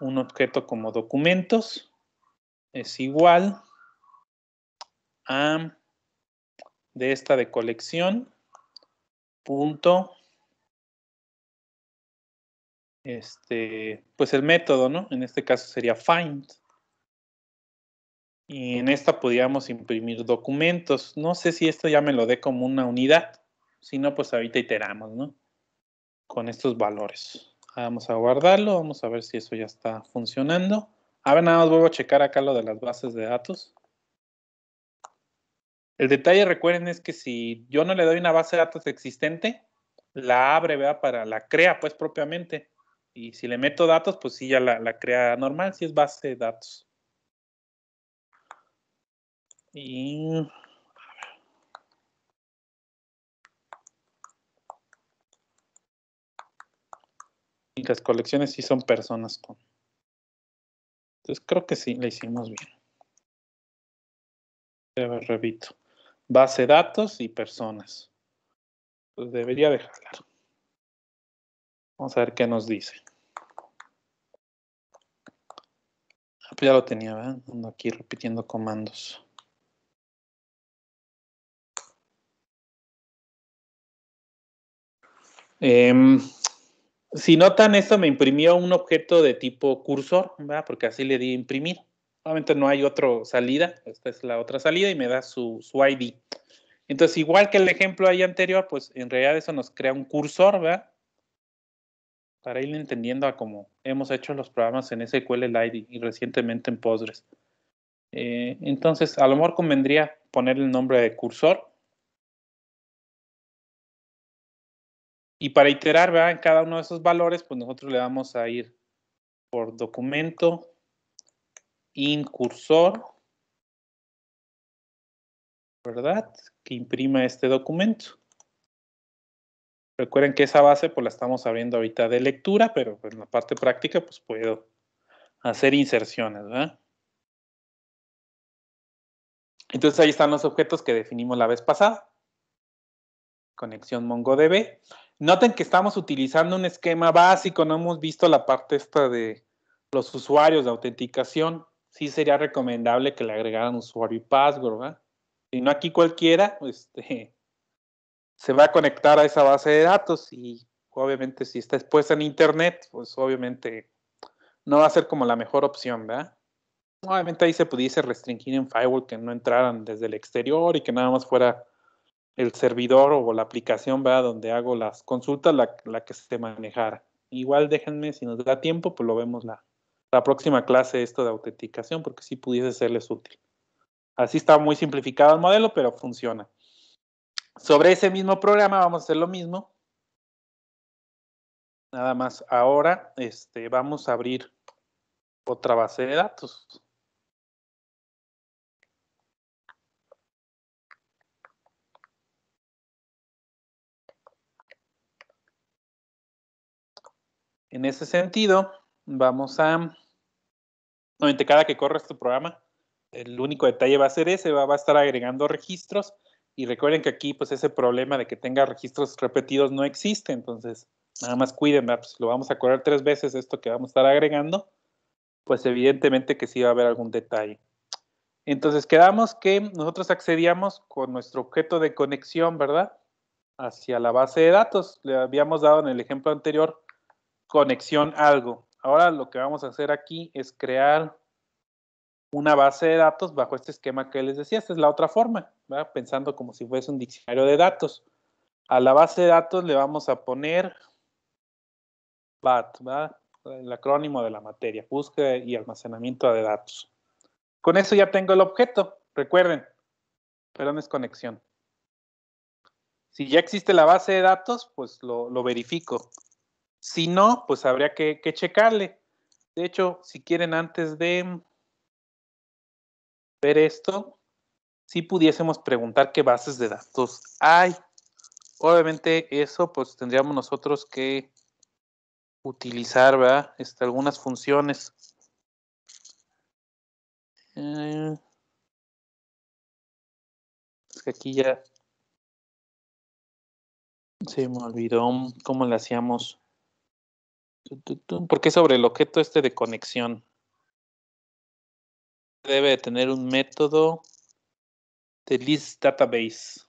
un objeto como documentos es igual a de esta de colección punto este pues el método no en este caso sería find y en esta podríamos imprimir documentos no sé si esto ya me lo dé como una unidad si no pues ahorita iteramos no con estos valores Vamos a guardarlo, vamos a ver si eso ya está funcionando. A ver, nada más vuelvo a checar acá lo de las bases de datos. El detalle, recuerden, es que si yo no le doy una base de datos existente, la abre, ¿verdad? Para la crea, pues, propiamente. Y si le meto datos, pues sí, ya la, la crea normal, si es base de datos. Y las colecciones sí son personas con. Entonces creo que sí, la hicimos bien. ver, repito. Base datos y personas. Pues, debería dejarla Vamos a ver qué nos dice. Ah, pues, ya lo tenía, ¿verdad? aquí repitiendo comandos. Eh, si notan esto, me imprimió un objeto de tipo cursor, ¿verdad? porque así le di imprimir. Obviamente no hay otra salida, esta es la otra salida y me da su, su ID. Entonces, igual que el ejemplo ahí anterior, pues en realidad eso nos crea un cursor, ¿verdad? Para ir entendiendo a cómo hemos hecho los programas en SQL ID y recientemente en Postgres. Eh, entonces, a lo mejor convendría poner el nombre de cursor Y para iterar ¿verdad? en cada uno de esos valores, pues nosotros le vamos a ir por documento, incursor, ¿verdad? Que imprima este documento. Recuerden que esa base pues la estamos abriendo ahorita de lectura, pero pues, en la parte práctica pues puedo hacer inserciones, ¿verdad? Entonces ahí están los objetos que definimos la vez pasada. Conexión MongoDB. Noten que estamos utilizando un esquema básico, no hemos visto la parte esta de los usuarios de autenticación. Sí sería recomendable que le agregaran usuario y password, ¿verdad? Si no aquí cualquiera, este, se va a conectar a esa base de datos y obviamente si está expuesta en internet, pues obviamente no va a ser como la mejor opción, ¿verdad? Obviamente ahí se pudiese restringir en firewall que no entraran desde el exterior y que nada más fuera el servidor o la aplicación ¿verdad? donde hago las consultas, la, que se manejara. Igual déjenme, si nos da tiempo, pues lo vemos la, la próxima clase, esto de autenticación, porque si pudiese serles útil. Así está muy simplificado el modelo, pero funciona. Sobre ese mismo programa vamos a hacer lo mismo. Nada más ahora este, vamos a abrir otra base de datos. En ese sentido, vamos a... Obviamente, cada que corra tu este programa, el único detalle va a ser ese, va, va a estar agregando registros. Y recuerden que aquí, pues, ese problema de que tenga registros repetidos no existe. Entonces, nada más cuiden, pues, lo vamos a correr tres veces esto que vamos a estar agregando. Pues, evidentemente que sí va a haber algún detalle. Entonces, quedamos que nosotros accedíamos con nuestro objeto de conexión, ¿verdad? Hacia la base de datos. Le habíamos dado en el ejemplo anterior conexión algo. Ahora lo que vamos a hacer aquí es crear una base de datos bajo este esquema que les decía. Esta es la otra forma, pensando como si fuese un diccionario de datos. A la base de datos le vamos a poner BAT, el acrónimo de la materia, búsqueda y almacenamiento de datos. Con eso ya tengo el objeto. Recuerden, pero no es conexión. Si ya existe la base de datos, pues lo, lo verifico. Si no, pues habría que, checarle. De hecho, si quieren antes de mm, ver esto, si pudiésemos preguntar qué bases de datos hay. Obviamente eso pues tendríamos nosotros que utilizar, ¿verdad? Este, algunas funciones. Eh, es que aquí ya se me olvidó cómo le hacíamos. Porque sobre el objeto este de conexión. Debe tener un método de list database.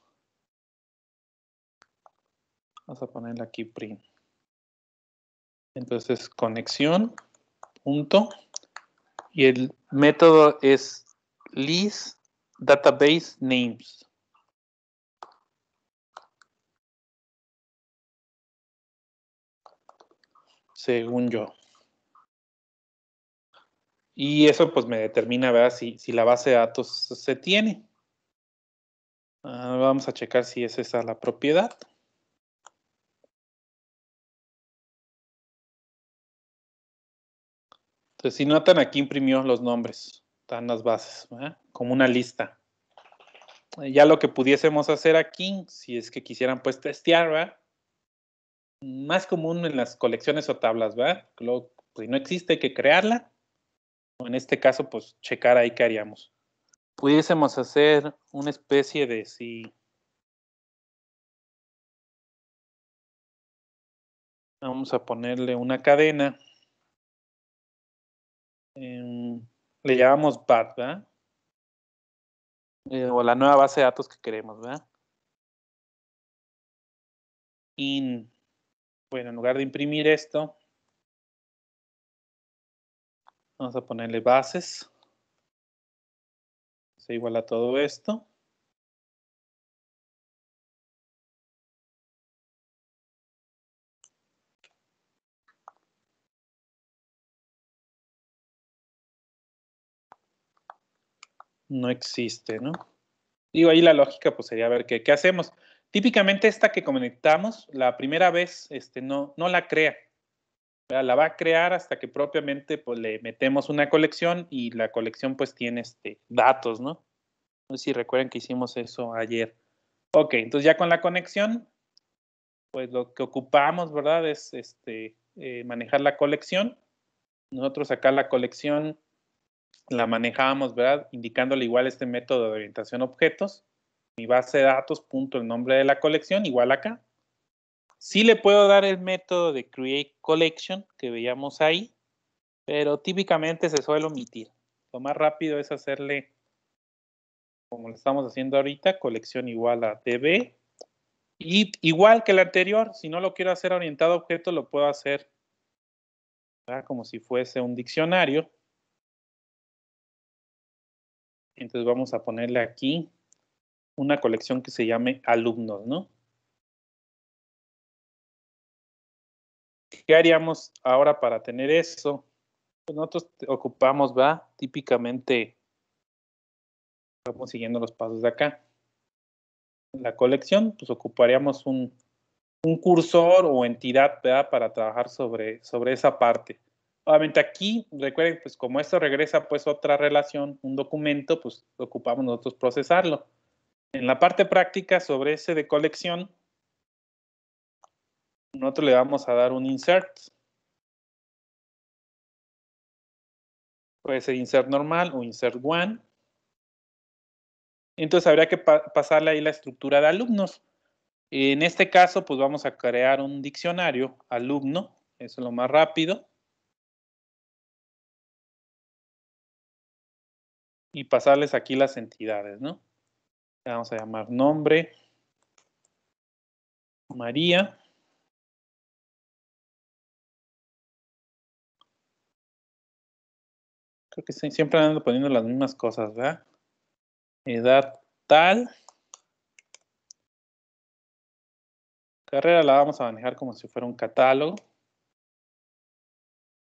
Vamos a ponerle aquí print. Entonces, conexión, punto. Y el método es list database names. según yo. Y eso pues me determina, ¿verdad? Si, la base de datos se tiene. Ah, vamos a checar si es esa la propiedad. Entonces, si notan, aquí imprimió los nombres, están las bases, ¿verdad? como una lista. Ya lo que pudiésemos hacer aquí, si es que quisieran pues testear, ¿verdad? más común en las colecciones o tablas, ¿verdad? Pues, si no existe, hay que crearla. en este caso, pues checar ahí qué haríamos. Pudiésemos hacer una especie de si. Vamos a ponerle una cadena. Em, le llamamos BAT, ¿verdad? Eh, o la nueva base de datos que queremos, ¿verdad? In bueno, en lugar de imprimir esto, vamos a ponerle bases. Se iguala todo esto. No existe, ¿no? Y ahí la lógica pues sería ver qué hacemos. Típicamente esta que conectamos, la primera vez este, no, no la crea. La va a crear hasta que propiamente pues, le metemos una colección y la colección pues tiene este, datos, ¿no? No sé si recuerdan que hicimos eso ayer. Ok, entonces ya con la conexión, pues lo que ocupamos, ¿verdad? Es este, eh, manejar la colección. Nosotros acá la colección la manejábamos, ¿verdad? Indicándole igual este método de orientación objetos mi base de datos, punto el nombre de la colección, igual acá. Sí le puedo dar el método de create collection que veíamos ahí, pero típicamente se suele omitir. Lo más rápido es hacerle, como lo estamos haciendo ahorita, colección igual a db. Y igual que el anterior, si no lo quiero hacer orientado a objeto, lo puedo hacer como si fuese un diccionario. Entonces vamos a ponerle aquí una colección que se llame alumnos, ¿no? ¿Qué haríamos ahora para tener eso? Pues nosotros ocupamos, va, típicamente, vamos siguiendo los pasos de acá. La colección, pues ocuparíamos un, un cursor o entidad ¿verdad? para trabajar sobre, sobre esa parte. Obviamente aquí, recuerden, pues como esto regresa pues otra relación, un documento, pues ocupamos nosotros procesarlo. En la parte práctica sobre ese de colección, nosotros le vamos a dar un insert. Puede ser insert normal o insert one. Entonces habría que pasarle ahí la estructura de alumnos. En este caso, pues vamos a crear un diccionario alumno. Eso es lo más rápido. Y pasarles aquí las entidades, ¿no? Le vamos a llamar nombre. María. Creo que siempre ando poniendo las mismas cosas, ¿verdad? Edad tal. Carrera la vamos a manejar como si fuera un catálogo.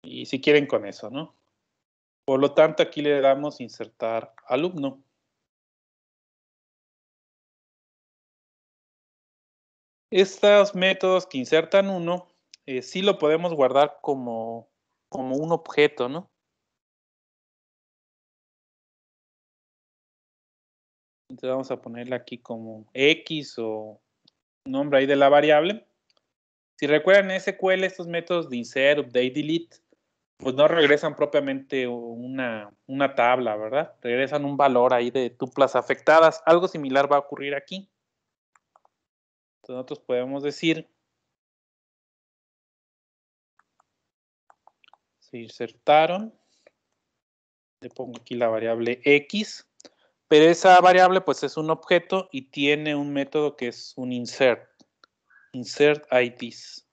Y si quieren con eso, ¿no? Por lo tanto, aquí le damos insertar alumno. Estos métodos que insertan uno, eh, sí lo podemos guardar como, como un objeto, ¿no? Entonces vamos a ponerle aquí como X o nombre ahí de la variable. Si recuerdan en SQL, estos métodos de insert, update, delete, pues no regresan propiamente una, una tabla, ¿verdad? Regresan un valor ahí de tuplas afectadas. Algo similar va a ocurrir aquí. Entonces nosotros podemos decir se insertaron, le pongo aquí la variable x, pero esa variable pues es un objeto y tiene un método que es un insert, insert IDs.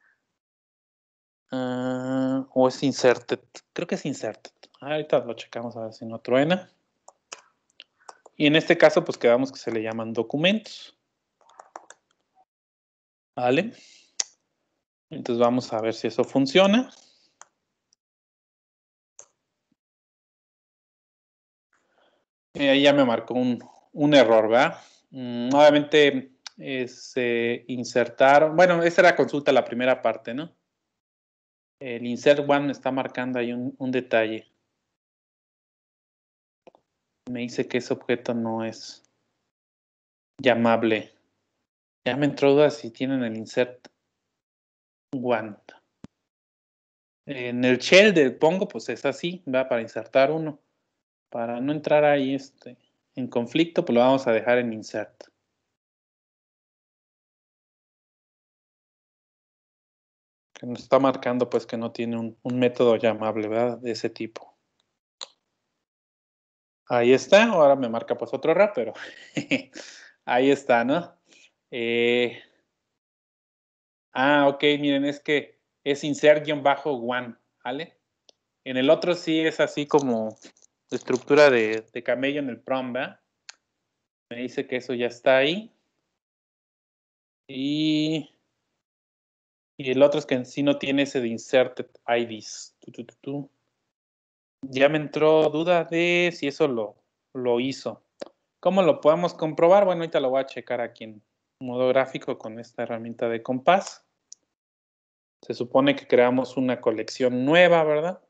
Ah, o es inserted, creo que es inserted. Ah, ahorita lo checamos a ver si no truena. Y en este caso pues quedamos que se le llaman documentos. ¿Vale? Entonces vamos a ver si eso funciona. ahí ya me marcó un, error, ¿verdad? Mm, obviamente este, insertar Bueno, esa era consulta la primera parte, ¿no? El insert one me está marcando ahí un, un detalle. Me dice que ese objeto no es llamable. Ya me entró duda si tienen el insert one. En el shell del Pongo, pues es así, va para insertar uno. Para no entrar ahí este, en conflicto, pues lo vamos a dejar en insert. Que nos está marcando pues que no tiene un, un método llamable, ¿verdad? De ese tipo. Ahí está, ahora me marca pues otro rap, pero ahí está, ¿no? Eh, ah, ok, miren, es que es insert-one, ¿vale? En el otro sí es así como estructura de, camello en el prom, ¿verdad? Me dice que eso ya está ahí. Y, el otro es que en sí no tiene ese de inserted IDs. ya me entró duda de si eso lo, lo hizo. ¿Cómo lo podemos comprobar? Bueno, ahorita lo voy a checar aquí en, modo gráfico con esta herramienta de compás. Se supone que creamos una colección nueva, ¿verdad?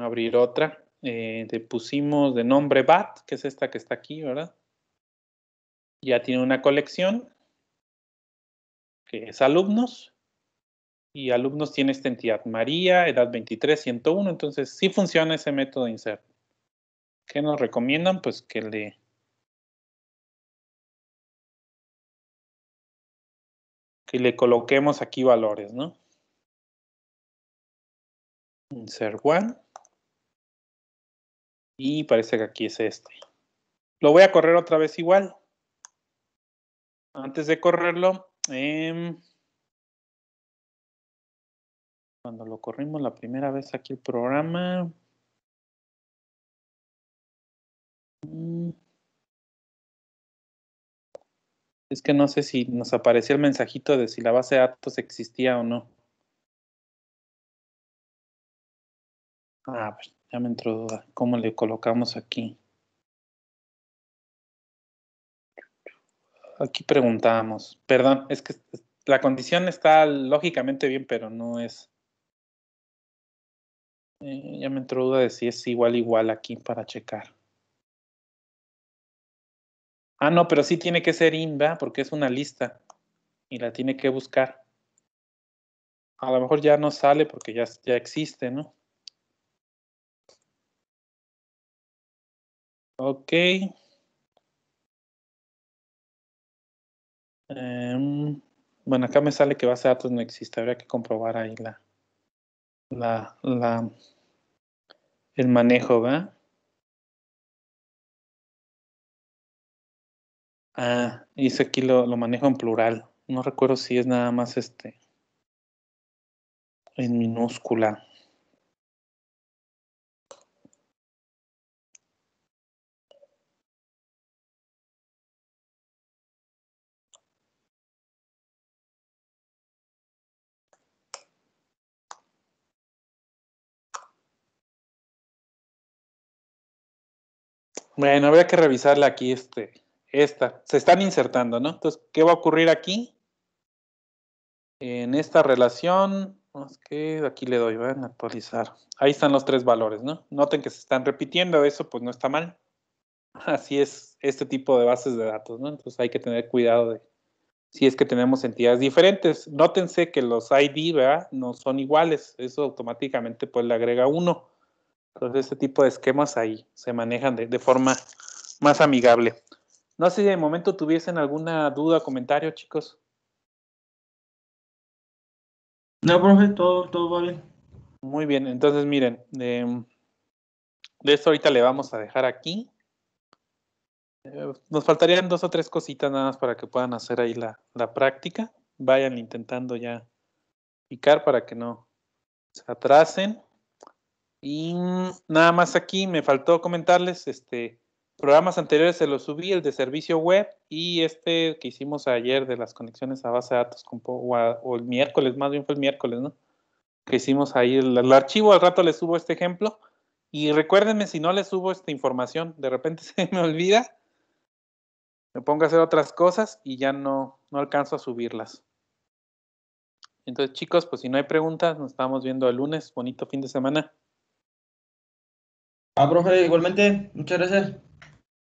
Abrir otra. Eh, le pusimos de nombre BAT, que es esta que está aquí, ¿verdad? Ya tiene una colección que es alumnos. Y alumnos tiene esta entidad María, edad 23, 101. Entonces, sí funciona ese método de insert. ¿Qué nos recomiendan? Pues que le y le coloquemos aquí valores, ¿no? Insert one. Y parece que aquí es este. Lo voy a correr otra vez igual. Antes de correrlo, em, cuando lo corrimos la primera vez aquí el programa, mm. Es que no sé si nos aparecía el mensajito de si la base de datos existía o no. Ah, ver, pues, ya me entró duda. ¿Cómo le colocamos aquí? Aquí preguntábamos. Perdón, es que la condición está lógicamente bien, pero no es. Eh, ya me entró duda de si es igual igual aquí para checar. Ah, no, pero sí tiene que ser in, ¿verdad? Porque es una lista y la tiene que buscar. A lo mejor ya no sale porque ya, ya existe, ¿no? Ok. Em, bueno, acá me sale que base de datos no existe. Habría que comprobar ahí la, la, la el manejo, ¿verdad? Ah, dice aquí lo, lo manejo en plural. No recuerdo si es nada más este en minúscula. Bueno, habría que revisarla aquí este esta, se están insertando, ¿no? Entonces, ¿qué va a ocurrir aquí? En esta relación, aquí le doy, van a actualizar. Ahí están los tres valores, ¿no? Noten que se están repitiendo, eso pues no está mal. Así es este tipo de bases de datos, ¿no? Entonces hay que tener cuidado de si es que tenemos entidades diferentes. Nótense que los ID, ¿verdad? No son iguales, eso automáticamente pues le agrega uno. Entonces este tipo de esquemas ahí se manejan de forma más amigable. No sé si de momento tuviesen alguna duda, o comentario, chicos. No, profe, todo, todo va bien. Muy bien, entonces miren, de, esto ahorita le vamos a dejar aquí. Eh, nos faltarían dos o tres cositas nada más para que puedan hacer ahí la, la práctica. Vayan intentando ya picar para que no se atrasen. Y nada más aquí me faltó comentarles, este, programas anteriores se los subí, el de servicio web y este que hicimos ayer de las conexiones a base de datos o, el miércoles, más bien fue el miércoles, ¿no? Que hicimos ahí el, archivo, al rato les subo este ejemplo y recuérdenme si no les subo esta información, de repente se me olvida, me pongo a hacer otras cosas y ya no, no alcanzo a subirlas. Entonces chicos, pues si no hay preguntas, nos estamos viendo el lunes, bonito fin de semana. Ah, profe, igualmente, muchas gracias.